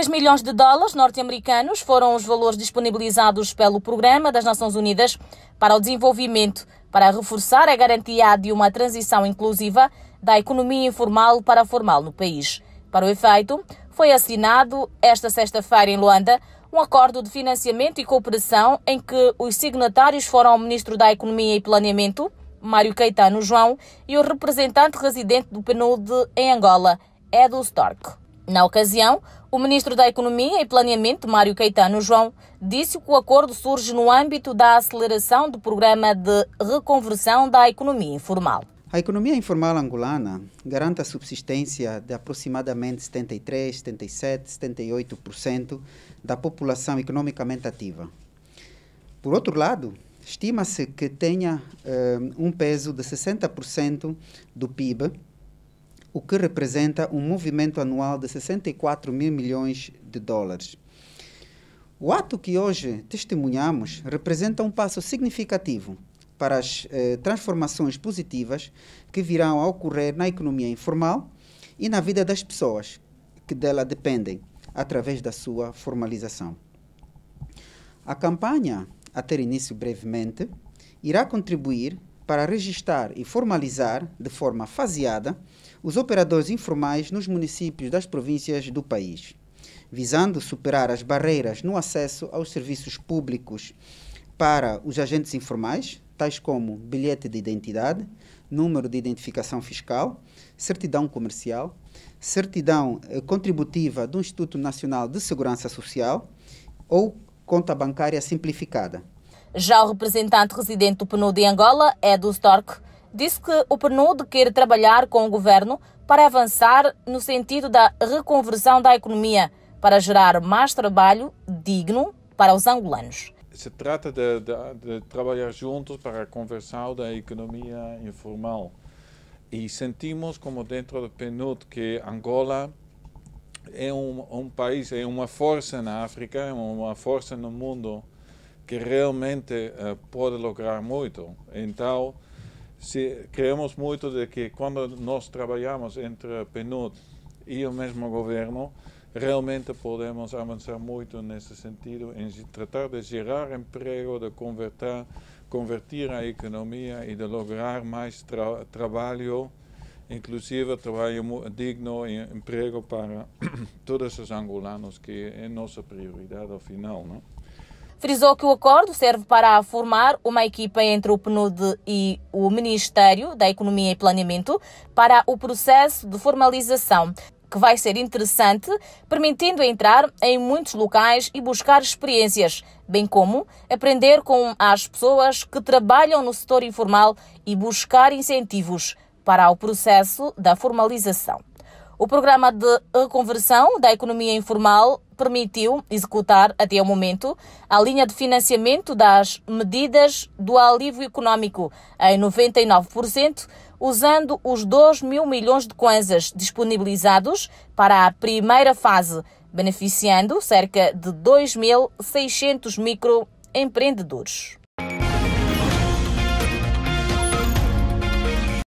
3 milhões de dólares norte-americanos foram os valores disponibilizados pelo Programa das Nações Unidas para o Desenvolvimento para reforçar a garantia de uma transição inclusiva da economia informal para a formal no país. Para o efeito, foi assinado esta sexta-feira em Luanda um acordo de financiamento e cooperação em que os signatários foram o Ministro da Economia e Planeamento, Mário Caetano João, e o representante residente do PNUD em Angola, Edu Stork. Na ocasião, o ministro da Economia e Planeamento, Mário Caetano João, disse que o acordo surge no âmbito da aceleração do programa de reconversão da economia informal. A economia informal angolana garante a subsistência de aproximadamente 73, 77, 78% da população economicamente ativa. Por outro lado, estima-se que tenha eh, um peso de 60% do PIB o que representa um movimento anual de 64 mil milhões de dólares. O ato que hoje testemunhamos representa um passo significativo para as eh, transformações positivas que virão a ocorrer na economia informal e na vida das pessoas que dela dependem, através da sua formalização. A campanha, a ter início brevemente, irá contribuir para registrar e formalizar, de forma faseada, os operadores informais nos municípios das províncias do país, visando superar as barreiras no acesso aos serviços públicos para os agentes informais, tais como bilhete de identidade, número de identificação fiscal, certidão comercial, certidão eh, contributiva do Instituto Nacional de Segurança Social ou conta bancária simplificada. Já o representante residente do PNUD em Angola, Edu Stork, disse que o PNUD quer trabalhar com o governo para avançar no sentido da reconversão da economia para gerar mais trabalho digno para os angolanos. Se trata de, de, de trabalhar juntos para a conversão da economia informal. E sentimos, como dentro do PNUD, que Angola é um, um país, é uma força na África, é uma força no mundo que realmente uh, pode lograr muito. Então, se queremos muito de que quando nós trabalhamos entre a PNUD e o mesmo governo, realmente podemos avançar muito nesse sentido, em tratar de gerar emprego, de converter, convertir a economia e de lograr mais tra trabalho, inclusive trabalho digno e emprego para todos os angolanos, que é nossa prioridade ao final. Não? É? Frisou que o acordo serve para formar uma equipa entre o PNUD e o Ministério da Economia e Planeamento para o processo de formalização, que vai ser interessante, permitindo entrar em muitos locais e buscar experiências, bem como aprender com as pessoas que trabalham no setor informal e buscar incentivos para o processo da formalização. O programa de reconversão da economia informal permitiu executar, até o momento, a linha de financiamento das medidas do alívio económico em 99%, usando os 2 mil milhões de kwanzas disponibilizados para a primeira fase, beneficiando cerca de 2.600 microempreendedores.